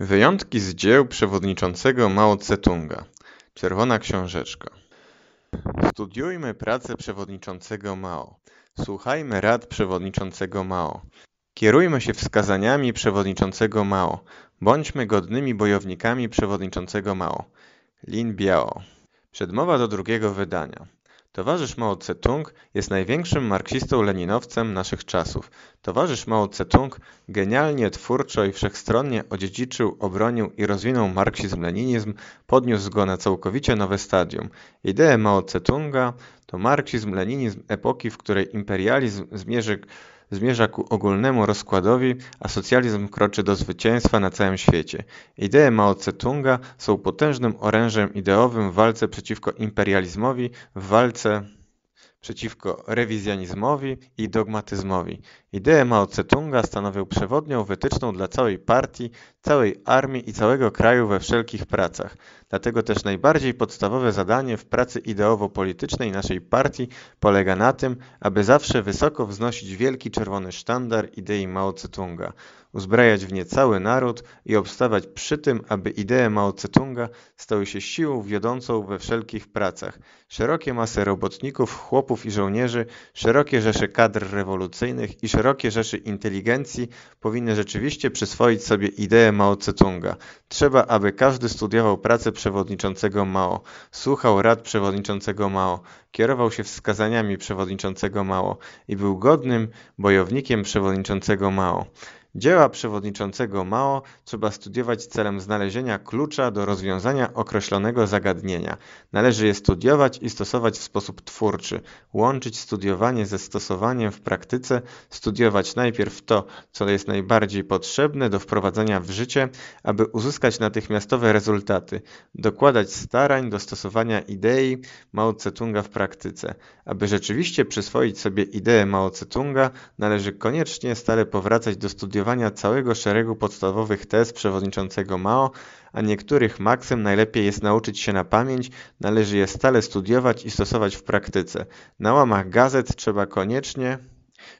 Wyjątki z dzieł przewodniczącego Mao Tse-tunga Czerwona Książeczka Studiujmy pracę przewodniczącego Mao. Słuchajmy rad przewodniczącego Mao. Kierujmy się wskazaniami przewodniczącego Mao. Bądźmy godnymi bojownikami przewodniczącego Mao. Lin Biao. Przedmowa do drugiego wydania. Towarzysz Mao Tse-tung jest największym marksistą-leninowcem naszych czasów. Towarzysz Mao Tse-tung genialnie, twórczo i wszechstronnie odziedziczył, obronił i rozwinął marksizm-leninizm, podniósł go na całkowicie nowe stadium. Idee Mao Tse-tunga to marksizm-leninizm epoki, w której imperializm zmierzy zmierza ku ogólnemu rozkładowi, a socjalizm kroczy do zwycięstwa na całym świecie. Idee Mao Tse-tunga są potężnym orężem ideowym w walce przeciwko imperializmowi, w walce przeciwko rewizjonizmowi i dogmatyzmowi. Idee Mao Tse-tunga stanowią przewodnią wytyczną dla całej partii, całej armii i całego kraju we wszelkich pracach. Dlatego też najbardziej podstawowe zadanie w pracy ideowo-politycznej naszej partii polega na tym, aby zawsze wysoko wznosić wielki czerwony sztandar idei Mao Tse-tunga uzbrajać w nie cały naród i obstawać przy tym, aby idee Mao Tse-tunga stały się siłą wiodącą we wszelkich pracach. Szerokie masy robotników, chłopów i żołnierzy, szerokie rzesze kadr rewolucyjnych i szerokie rzesze inteligencji powinny rzeczywiście przyswoić sobie idee Mao Tse-tunga. Trzeba, aby każdy studiował pracę przewodniczącego Mao, słuchał rad przewodniczącego Mao, kierował się wskazaniami przewodniczącego Mao i był godnym bojownikiem przewodniczącego Mao. Dzieła przewodniczącego Mao trzeba studiować celem znalezienia klucza do rozwiązania określonego zagadnienia. Należy je studiować i stosować w sposób twórczy, łączyć studiowanie ze stosowaniem w praktyce, studiować najpierw to, co jest najbardziej potrzebne do wprowadzenia w życie, aby uzyskać natychmiastowe rezultaty, dokładać starań do stosowania idei Mao Tse-tunga w praktyce. Aby rzeczywiście przyswoić sobie ideę Mao Tse-tunga, należy koniecznie stale powracać do studiowania studiowania całego szeregu podstawowych tez przewodniczącego Mao, a niektórych maksym najlepiej jest nauczyć się na pamięć, należy je stale studiować i stosować w praktyce. Na łamach gazet trzeba koniecznie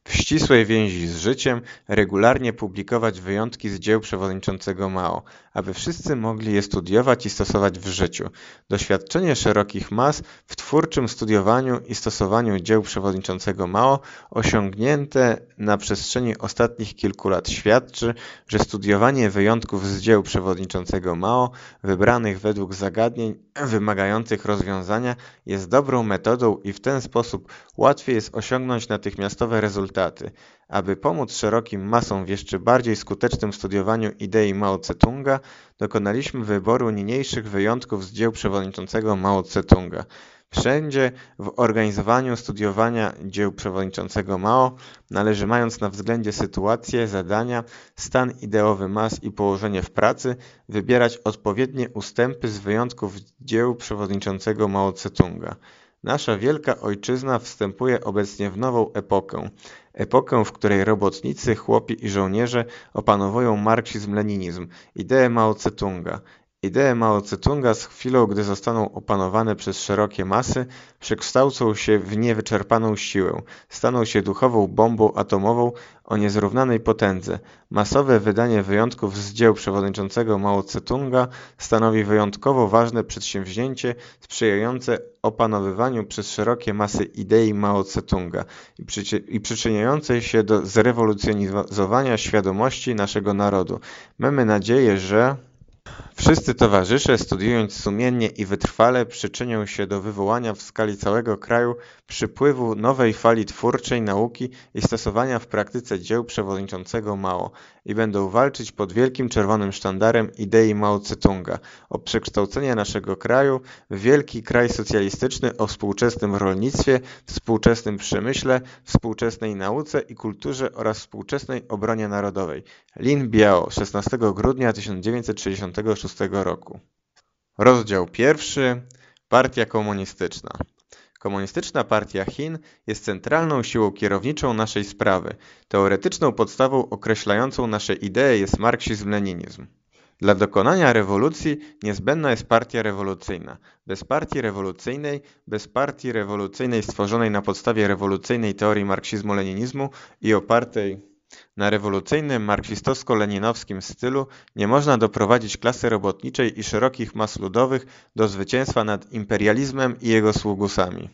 w ścisłej więzi z życiem regularnie publikować wyjątki z dzieł przewodniczącego Mao, aby wszyscy mogli je studiować i stosować w życiu. Doświadczenie szerokich mas w twórczym studiowaniu i stosowaniu dzieł przewodniczącego Mao osiągnięte na przestrzeni ostatnich kilku lat świadczy, że studiowanie wyjątków z dzieł przewodniczącego Mao wybranych według zagadnień wymagających rozwiązania jest dobrą metodą i w ten sposób łatwiej jest osiągnąć natychmiastowe rezultaty. Aby pomóc szerokim masom w jeszcze bardziej skutecznym studiowaniu idei Mao Tse-tunga, dokonaliśmy wyboru niniejszych wyjątków z dzieł przewodniczącego Mao Tse-tunga. Wszędzie w organizowaniu studiowania dzieł przewodniczącego Mao należy mając na względzie sytuację, zadania, stan ideowy mas i położenie w pracy wybierać odpowiednie ustępy z wyjątków dzieł przewodniczącego Mao Tse-tunga. Nasza wielka ojczyzna wstępuje obecnie w nową epokę epokę, w której robotnicy, chłopi i żołnierze opanowują marksizm-leninizm, ideę Mao Tse-tunga Idee Mao Tse-tunga z chwilą, gdy zostaną opanowane przez szerokie masy, przekształcą się w niewyczerpaną siłę, staną się duchową bombą atomową o niezrównanej potędze. Masowe wydanie wyjątków z dzieł przewodniczącego Mao Tse-tunga stanowi wyjątkowo ważne przedsięwzięcie sprzyjające opanowywaniu przez szerokie masy idei Mao Tse-tunga i, przyczy i przyczyniające się do zrewolucjonizowania świadomości naszego narodu. Mamy nadzieję, że... Wszyscy towarzysze, studiując sumiennie i wytrwale, przyczynią się do wywołania w skali całego kraju przypływu nowej fali twórczej nauki i stosowania w praktyce dzieł przewodniczącego Mao i będą walczyć pod wielkim czerwonym sztandarem idei Mao Tse-tunga o przekształcenie naszego kraju w wielki kraj socjalistyczny o współczesnym rolnictwie, współczesnym przemyśle, współczesnej nauce i kulturze oraz współczesnej obronie narodowej. Lin Biao, 16 grudnia 1960 1956 roku. Rozdział pierwszy. Partia Komunistyczna. Komunistyczna Partia Chin jest centralną siłą kierowniczą naszej sprawy. Teoretyczną podstawą określającą nasze idee jest marksizm-leninizm. Dla dokonania rewolucji niezbędna jest partia rewolucyjna. Bez partii rewolucyjnej, bez partii rewolucyjnej stworzonej na podstawie rewolucyjnej teorii marksizmu-leninizmu i opartej na rewolucyjnym marksistowsko-leninowskim stylu nie można doprowadzić klasy robotniczej i szerokich mas ludowych do zwycięstwa nad imperializmem i jego sługusami.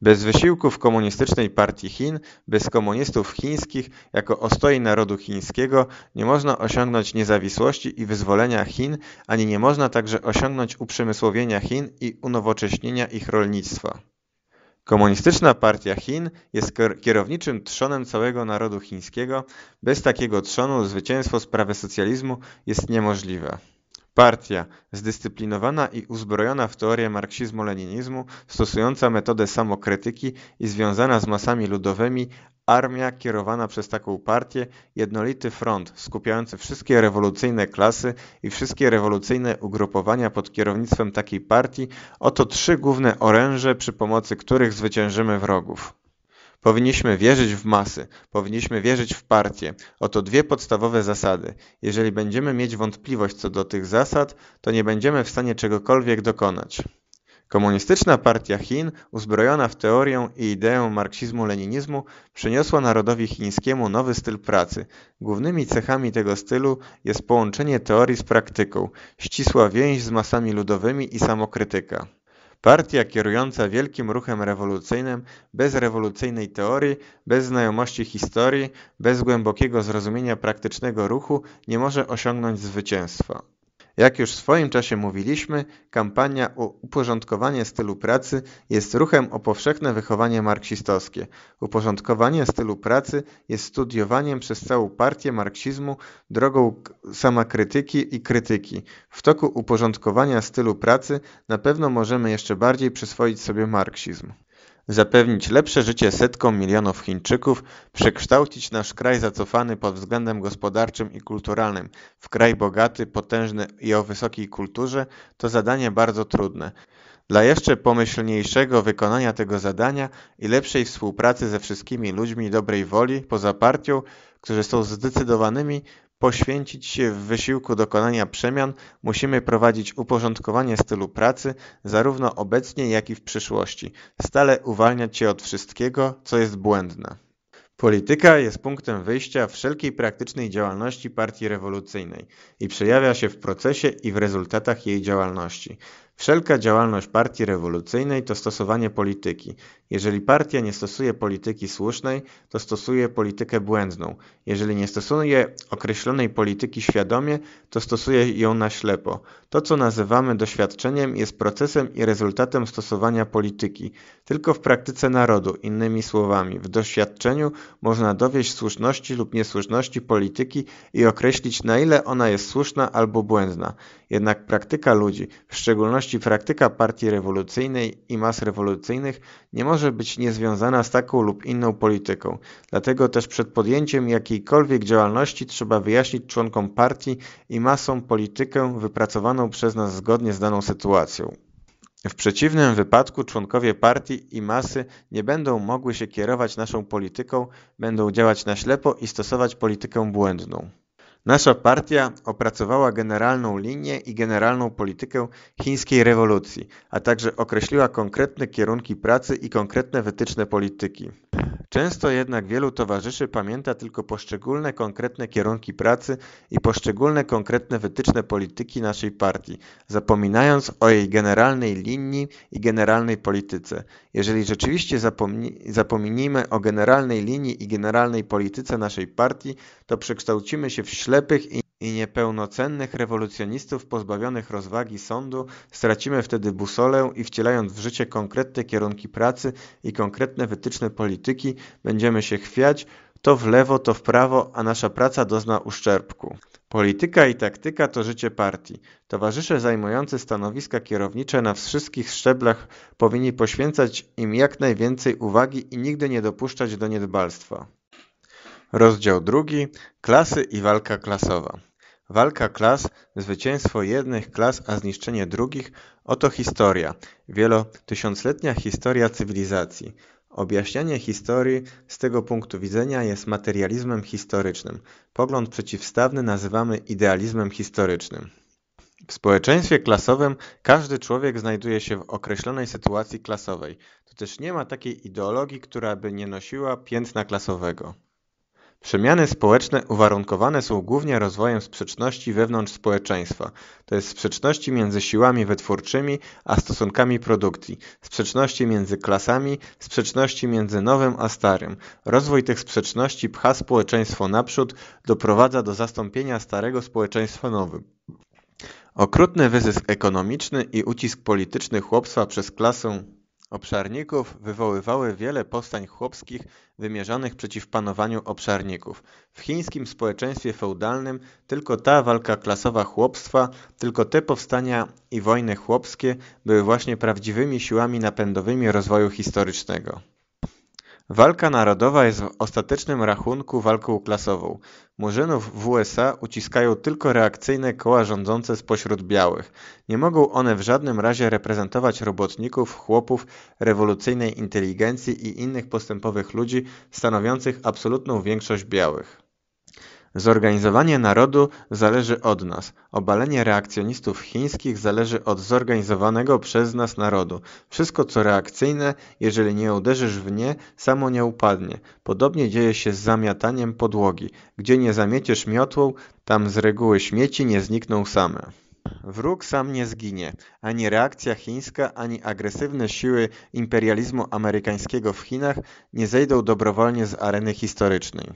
Bez wysiłków Komunistycznej Partii Chin, bez komunistów chińskich jako ostoi narodu chińskiego nie można osiągnąć niezawisłości i wyzwolenia Chin, ani nie można także osiągnąć uprzemysłowienia Chin i unowocześnienia ich rolnictwa. Komunistyczna Partia Chin jest kierowniczym trzonem całego narodu chińskiego. Bez takiego trzonu zwycięstwo sprawy socjalizmu jest niemożliwe. Partia zdyscyplinowana i uzbrojona w teorię marksizmu-leninizmu, stosująca metodę samokrytyki i związana z masami ludowymi, Armia kierowana przez taką partię, jednolity front skupiający wszystkie rewolucyjne klasy i wszystkie rewolucyjne ugrupowania pod kierownictwem takiej partii, oto trzy główne oręże, przy pomocy których zwyciężymy wrogów. Powinniśmy wierzyć w masy, powinniśmy wierzyć w partie. Oto dwie podstawowe zasady. Jeżeli będziemy mieć wątpliwość co do tych zasad, to nie będziemy w stanie czegokolwiek dokonać. Komunistyczna Partia Chin, uzbrojona w teorię i ideę marksizmu-leninizmu, przyniosła narodowi chińskiemu nowy styl pracy. Głównymi cechami tego stylu jest połączenie teorii z praktyką, ścisła więź z masami ludowymi i samokrytyka. Partia kierująca wielkim ruchem rewolucyjnym, bez rewolucyjnej teorii, bez znajomości historii, bez głębokiego zrozumienia praktycznego ruchu, nie może osiągnąć zwycięstwa. Jak już w swoim czasie mówiliśmy, kampania o uporządkowanie stylu pracy jest ruchem o powszechne wychowanie marksistowskie. Uporządkowanie stylu pracy jest studiowaniem przez całą partię marksizmu drogą samakrytyki i krytyki. W toku uporządkowania stylu pracy na pewno możemy jeszcze bardziej przyswoić sobie marksizm zapewnić lepsze życie setkom milionów Chińczyków, przekształcić nasz kraj zacofany pod względem gospodarczym i kulturalnym w kraj bogaty, potężny i o wysokiej kulturze, to zadanie bardzo trudne. Dla jeszcze pomyślniejszego wykonania tego zadania i lepszej współpracy ze wszystkimi ludźmi dobrej woli poza partią, którzy są zdecydowanymi, poświęcić się w wysiłku dokonania przemian, musimy prowadzić uporządkowanie stylu pracy, zarówno obecnie, jak i w przyszłości, stale uwalniać się od wszystkiego, co jest błędne. Polityka jest punktem wyjścia wszelkiej praktycznej działalności partii rewolucyjnej i przejawia się w procesie i w rezultatach jej działalności. Wszelka działalność partii rewolucyjnej to stosowanie polityki. Jeżeli partia nie stosuje polityki słusznej, to stosuje politykę błędną. Jeżeli nie stosuje określonej polityki świadomie, to stosuje ją na ślepo. To, co nazywamy doświadczeniem, jest procesem i rezultatem stosowania polityki, tylko w praktyce narodu, innymi słowami. W doświadczeniu można dowieść słuszności lub niesłuszności polityki i określić, na ile ona jest słuszna albo błędna. Jednak praktyka ludzi, w szczególności szczególności praktyka partii rewolucyjnej i mas rewolucyjnych nie może być niezwiązana z taką lub inną polityką. Dlatego też przed podjęciem jakiejkolwiek działalności trzeba wyjaśnić członkom partii i masom politykę wypracowaną przez nas zgodnie z daną sytuacją. W przeciwnym wypadku członkowie partii i masy nie będą mogły się kierować naszą polityką, będą działać na ślepo i stosować politykę błędną. Nasza partia opracowała generalną linię i generalną politykę chińskiej rewolucji, a także określiła konkretne kierunki pracy i konkretne wytyczne polityki Często jednak wielu towarzyszy pamięta tylko poszczególne konkretne kierunki pracy i poszczególne konkretne wytyczne polityki naszej partii, zapominając o jej generalnej linii i generalnej polityce. Jeżeli rzeczywiście zapomnimy o generalnej linii i generalnej polityce naszej partii, to przekształcimy się w ślepych i i niepełnocennych rewolucjonistów pozbawionych rozwagi sądu, stracimy wtedy busolę i wcielając w życie konkretne kierunki pracy i konkretne wytyczne polityki, będziemy się chwiać, to w lewo, to w prawo, a nasza praca dozna uszczerbku. Polityka i taktyka to życie partii. Towarzysze zajmujący stanowiska kierownicze na wszystkich szczeblach powinni poświęcać im jak najwięcej uwagi i nigdy nie dopuszczać do niedbalstwa. Rozdział drugi: Klasy i walka klasowa. Walka klas, zwycięstwo jednych klas, a zniszczenie drugich – oto historia, wielotysiącletnia historia cywilizacji. Objaśnianie historii z tego punktu widzenia jest materializmem historycznym. Pogląd przeciwstawny nazywamy idealizmem historycznym. W społeczeństwie klasowym każdy człowiek znajduje się w określonej sytuacji klasowej. To też nie ma takiej ideologii, która by nie nosiła piętna klasowego. Przemiany społeczne uwarunkowane są głównie rozwojem sprzeczności wewnątrz społeczeństwa, to jest sprzeczności między siłami wytwórczymi a stosunkami produkcji, sprzeczności między klasami, sprzeczności między nowym a starym. Rozwój tych sprzeczności pcha społeczeństwo naprzód, doprowadza do zastąpienia starego społeczeństwa nowym. Okrutny wyzysk ekonomiczny i ucisk polityczny chłopstwa przez klasę obszarników wywoływały wiele powstań chłopskich wymierzonych przeciw panowaniu obszarników. W chińskim społeczeństwie feudalnym tylko ta walka klasowa chłopstwa, tylko te powstania i wojny chłopskie były właśnie prawdziwymi siłami napędowymi rozwoju historycznego. Walka narodowa jest w ostatecznym rachunku walką klasową. Murzynów w USA uciskają tylko reakcyjne koła rządzące spośród białych. Nie mogą one w żadnym razie reprezentować robotników, chłopów, rewolucyjnej inteligencji i innych postępowych ludzi stanowiących absolutną większość białych. Zorganizowanie narodu zależy od nas. Obalenie reakcjonistów chińskich zależy od zorganizowanego przez nas narodu. Wszystko co reakcyjne, jeżeli nie uderzysz w nie, samo nie upadnie. Podobnie dzieje się z zamiataniem podłogi. Gdzie nie zamieciesz miotłą, tam z reguły śmieci nie znikną same. Wróg sam nie zginie. Ani reakcja chińska, ani agresywne siły imperializmu amerykańskiego w Chinach nie zejdą dobrowolnie z areny historycznej.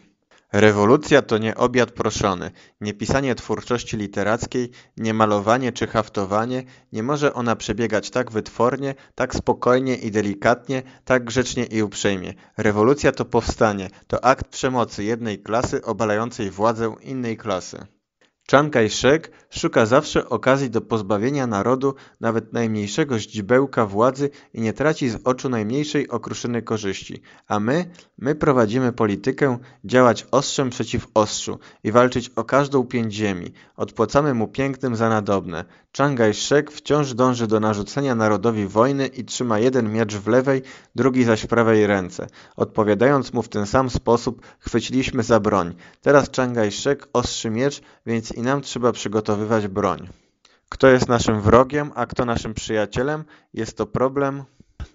Rewolucja to nie obiad proszony, nie pisanie twórczości literackiej, nie malowanie czy haftowanie, nie może ona przebiegać tak wytwornie, tak spokojnie i delikatnie, tak grzecznie i uprzejmie. Rewolucja to powstanie, to akt przemocy jednej klasy obalającej władzę innej klasy. Chiang Kai-shek Szuka zawsze okazji do pozbawienia narodu nawet najmniejszego źdźbełka władzy i nie traci z oczu najmniejszej okruszyny korzyści. A my, my prowadzimy politykę działać ostrzem przeciw ostrzu i walczyć o każdą pięć ziemi. Odpłacamy mu pięknym za nadobne. Czangaj Szek wciąż dąży do narzucenia narodowi wojny i trzyma jeden miecz w lewej, drugi zaś w prawej ręce. Odpowiadając mu w ten sam sposób, chwyciliśmy za broń. Teraz Czangaj Szek ostrzy miecz, więc i nam trzeba przygotować zachowywać broń. Kto jest naszym wrogiem, a kto naszym przyjacielem, jest to problem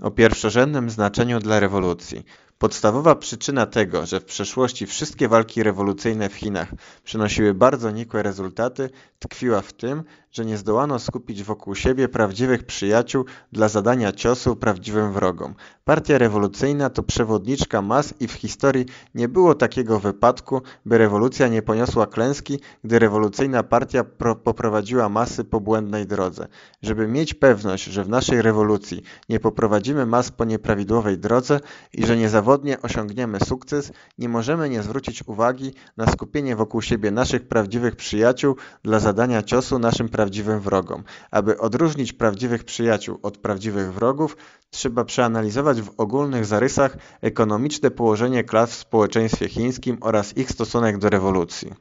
o pierwszorzędnym znaczeniu dla rewolucji. Podstawowa przyczyna tego, że w przeszłości wszystkie walki rewolucyjne w Chinach przynosiły bardzo nikłe rezultaty, tkwiła w tym, że nie zdołano skupić wokół siebie prawdziwych przyjaciół dla zadania ciosu prawdziwym wrogom. Partia rewolucyjna to przewodniczka mas i w historii nie było takiego wypadku, by rewolucja nie poniosła klęski, gdy rewolucyjna partia poprowadziła masy po błędnej drodze. Żeby mieć pewność, że w naszej rewolucji nie poprowadzimy mas po nieprawidłowej drodze i że niezawodnie osiągniemy sukces, nie możemy nie zwrócić uwagi na skupienie wokół siebie naszych prawdziwych przyjaciół dla zadania ciosu naszym prawdziwym prawdziwym wrogom. Aby odróżnić prawdziwych przyjaciół od prawdziwych wrogów, trzeba przeanalizować w ogólnych zarysach ekonomiczne położenie klas w społeczeństwie chińskim oraz ich stosunek do rewolucji.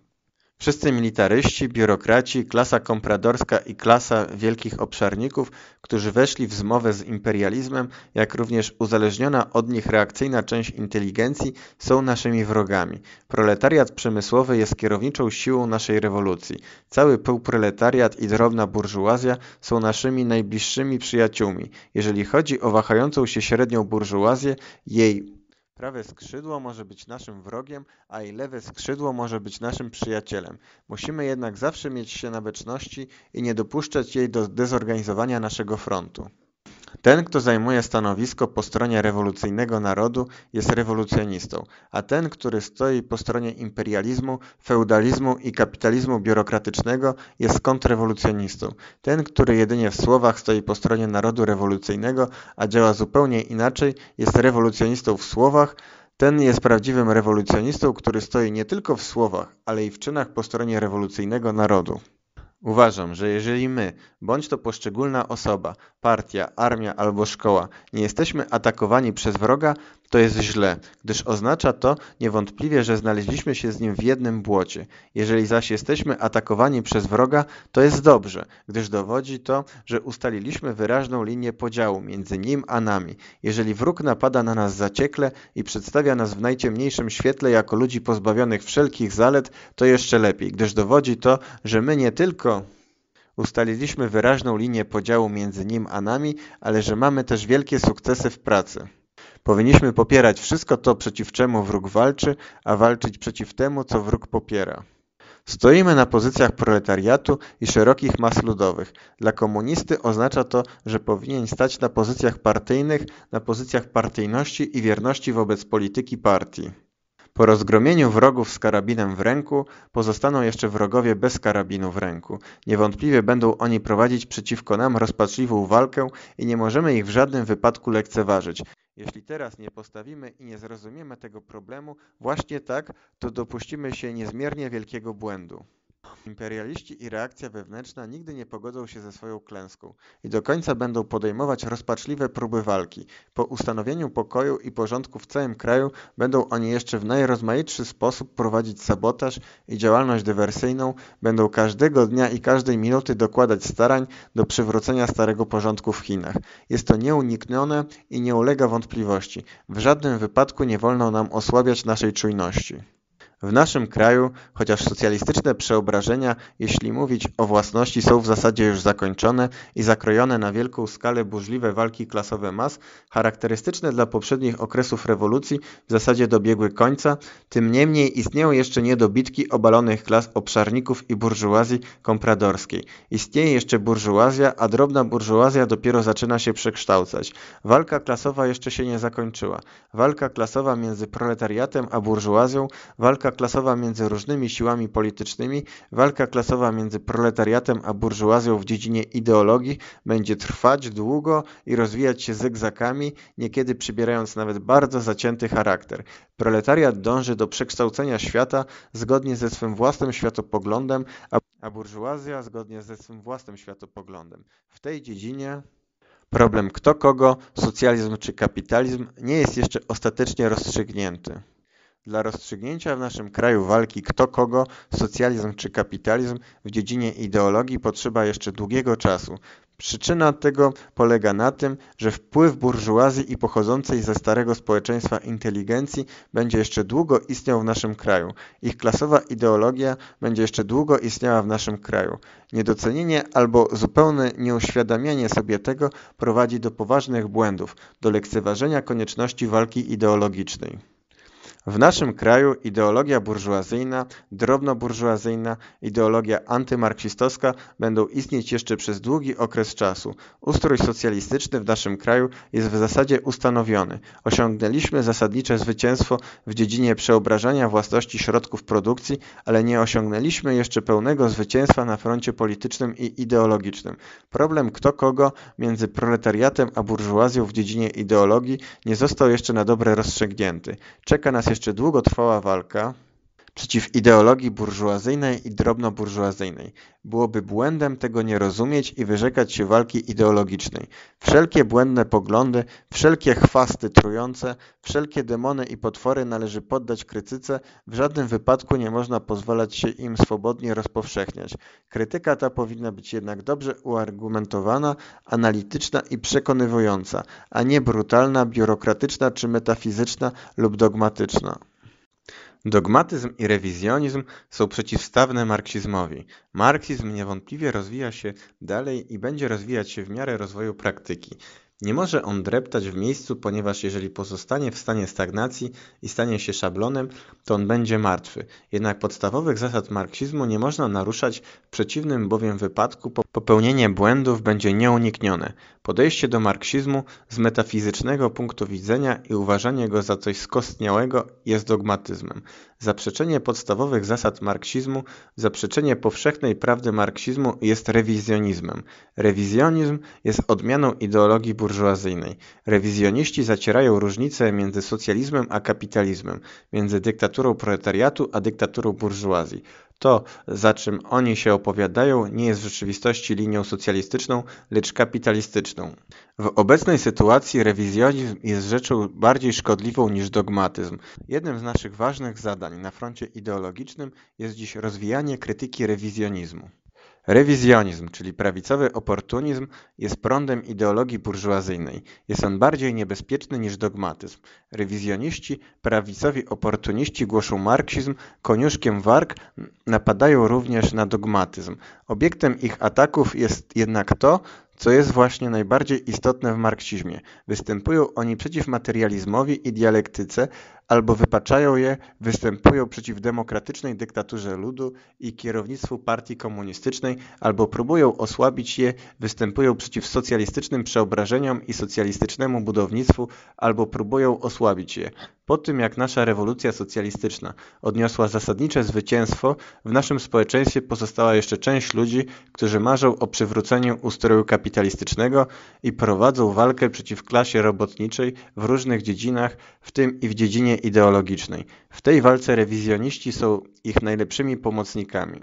Wszyscy militaryści, biurokraci, klasa kompradorska i klasa wielkich obszarników, którzy weszli w zmowę z imperializmem, jak również uzależniona od nich reakcyjna część inteligencji, są naszymi wrogami. Proletariat przemysłowy jest kierowniczą siłą naszej rewolucji. Cały półproletariat i drobna burżuazja są naszymi najbliższymi przyjaciółmi. Jeżeli chodzi o wahającą się średnią burżuazję, jej Prawe skrzydło może być naszym wrogiem, a i lewe skrzydło może być naszym przyjacielem. Musimy jednak zawsze mieć się na beczności i nie dopuszczać jej do dezorganizowania naszego frontu. Ten, kto zajmuje stanowisko po stronie rewolucyjnego narodu, jest rewolucjonistą, a ten, który stoi po stronie imperializmu, feudalizmu i kapitalizmu biurokratycznego, jest kontrrewolucjonistą. Ten, który jedynie w słowach stoi po stronie narodu rewolucyjnego, a działa zupełnie inaczej, jest rewolucjonistą w słowach, ten jest prawdziwym rewolucjonistą, który stoi nie tylko w słowach, ale i w czynach po stronie rewolucyjnego narodu. Uważam, że jeżeli my, bądź to poszczególna osoba, partia, armia albo szkoła, nie jesteśmy atakowani przez wroga, to jest źle, gdyż oznacza to niewątpliwie, że znaleźliśmy się z nim w jednym błocie. Jeżeli zaś jesteśmy atakowani przez wroga, to jest dobrze, gdyż dowodzi to, że ustaliliśmy wyraźną linię podziału między nim a nami. Jeżeli wróg napada na nas zaciekle i przedstawia nas w najciemniejszym świetle jako ludzi pozbawionych wszelkich zalet, to jeszcze lepiej, gdyż dowodzi to, że my nie tylko Ustaliliśmy wyraźną linię podziału między nim a nami, ale że mamy też wielkie sukcesy w pracy. Powinniśmy popierać wszystko to, przeciw czemu wróg walczy, a walczyć przeciw temu, co wróg popiera. Stoimy na pozycjach proletariatu i szerokich mas ludowych. Dla komunisty oznacza to, że powinien stać na pozycjach partyjnych, na pozycjach partyjności i wierności wobec polityki partii. Po rozgromieniu wrogów z karabinem w ręku pozostaną jeszcze wrogowie bez karabinu w ręku. Niewątpliwie będą oni prowadzić przeciwko nam rozpaczliwą walkę i nie możemy ich w żadnym wypadku lekceważyć. Jeśli teraz nie postawimy i nie zrozumiemy tego problemu właśnie tak, to dopuścimy się niezmiernie wielkiego błędu. Imperialiści i reakcja wewnętrzna nigdy nie pogodzą się ze swoją klęską i do końca będą podejmować rozpaczliwe próby walki. Po ustanowieniu pokoju i porządku w całym kraju będą oni jeszcze w najrozmaitszy sposób prowadzić sabotaż i działalność dywersyjną, będą każdego dnia i każdej minuty dokładać starań do przywrócenia starego porządku w Chinach. Jest to nieuniknione i nie ulega wątpliwości. W żadnym wypadku nie wolno nam osłabiać naszej czujności. W naszym kraju, chociaż socjalistyczne przeobrażenia, jeśli mówić o własności, są w zasadzie już zakończone i zakrojone na wielką skalę burzliwe walki klasowe mas, charakterystyczne dla poprzednich okresów rewolucji, w zasadzie dobiegły końca, tym niemniej istnieją jeszcze niedobitki obalonych klas obszarników i burżuazji kompradorskiej. Istnieje jeszcze burżuazja, a drobna burżuazja dopiero zaczyna się przekształcać. Walka klasowa jeszcze się nie zakończyła. Walka klasowa między proletariatem a burżuazją, walka walka klasowa między różnymi siłami politycznymi, walka klasowa między proletariatem a burżuazją w dziedzinie ideologii będzie trwać długo i rozwijać się zygzakami, niekiedy przybierając nawet bardzo zacięty charakter. Proletariat dąży do przekształcenia świata zgodnie ze swym własnym światopoglądem, a, a burżuazja zgodnie ze swym własnym światopoglądem. W tej dziedzinie problem kto kogo, socjalizm czy kapitalizm, nie jest jeszcze ostatecznie rozstrzygnięty dla rozstrzygnięcia w naszym kraju walki kto kogo, socjalizm czy kapitalizm, w dziedzinie ideologii potrzeba jeszcze długiego czasu. Przyczyna tego polega na tym, że wpływ burżuazji i pochodzącej ze starego społeczeństwa inteligencji będzie jeszcze długo istniał w naszym kraju. Ich klasowa ideologia będzie jeszcze długo istniała w naszym kraju. Niedocenienie albo zupełne nieuświadamianie sobie tego prowadzi do poważnych błędów, do lekceważenia konieczności walki ideologicznej. W naszym kraju ideologia burżuazyjna, drobnoburżuazyjna, ideologia antymarksistowska będą istnieć jeszcze przez długi okres czasu. Ustrój socjalistyczny w naszym kraju jest w zasadzie ustanowiony. Osiągnęliśmy zasadnicze zwycięstwo w dziedzinie przeobrażania własności środków produkcji, ale nie osiągnęliśmy jeszcze pełnego zwycięstwa na froncie politycznym i ideologicznym. Problem kto kogo między proletariatem a burżuazją w dziedzinie ideologii nie został jeszcze na dobre rozstrzygnięty. Czeka nas nas jeszcze długo trwała walka przeciw ideologii burżuazyjnej i drobnoburżuazyjnej. Byłoby błędem tego nie rozumieć i wyrzekać się walki ideologicznej. Wszelkie błędne poglądy, wszelkie chwasty trujące, wszelkie demony i potwory należy poddać krytyce, w żadnym wypadku nie można pozwalać się im swobodnie rozpowszechniać. Krytyka ta powinna być jednak dobrze uargumentowana, analityczna i przekonywująca, a nie brutalna, biurokratyczna czy metafizyczna lub dogmatyczna. Dogmatyzm i rewizjonizm są przeciwstawne marksizmowi. Marksizm niewątpliwie rozwija się dalej i będzie rozwijać się w miarę rozwoju praktyki. Nie może on dreptać w miejscu, ponieważ jeżeli pozostanie w stanie stagnacji i stanie się szablonem, to on będzie martwy. Jednak podstawowych zasad marksizmu nie można naruszać, w przeciwnym bowiem wypadku popełnienie błędów będzie nieuniknione. Podejście do marksizmu z metafizycznego punktu widzenia i uważanie go za coś skostniałego jest dogmatyzmem. Zaprzeczenie podstawowych zasad marksizmu, zaprzeczenie powszechnej prawdy marksizmu jest rewizjonizmem. Rewizjonizm jest odmianą ideologii burżuazyjnej. Rewizjoniści zacierają różnice między socjalizmem a kapitalizmem, między dyktaturą proletariatu a dyktaturą burżuazji. To, za czym oni się opowiadają, nie jest w rzeczywistości linią socjalistyczną, lecz kapitalistyczną. W obecnej sytuacji rewizjonizm jest rzeczą bardziej szkodliwą niż dogmatyzm. Jednym z naszych ważnych zadań na froncie ideologicznym jest dziś rozwijanie krytyki rewizjonizmu. Rewizjonizm, czyli prawicowy oportunizm, jest prądem ideologii burżuazyjnej. Jest on bardziej niebezpieczny niż dogmatyzm. Rewizjoniści, prawicowi oportuniści głoszą marksizm, koniuszkiem warg napadają również na dogmatyzm. Obiektem ich ataków jest jednak to, co jest właśnie najbardziej istotne w marksizmie. Występują oni przeciw materializmowi i dialektyce, albo wypaczają je, występują przeciw demokratycznej dyktaturze ludu i kierownictwu partii komunistycznej, albo próbują osłabić je, występują przeciw socjalistycznym przeobrażeniom i socjalistycznemu budownictwu, albo próbują osłabić je. Po tym jak nasza rewolucja socjalistyczna odniosła zasadnicze zwycięstwo, w naszym społeczeństwie pozostała jeszcze część ludzi, którzy marzą o przywróceniu ustroju kapitalistycznego i prowadzą walkę przeciw klasie robotniczej w różnych dziedzinach, w tym i w dziedzinie ideologicznej. W tej walce rewizjoniści są ich najlepszymi pomocnikami